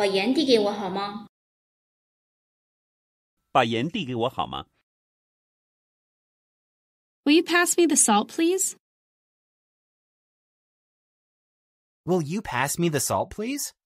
把盐递给我好吗？把盐递给我好吗？Will you pass me the salt, please? Will you pass me the salt, please?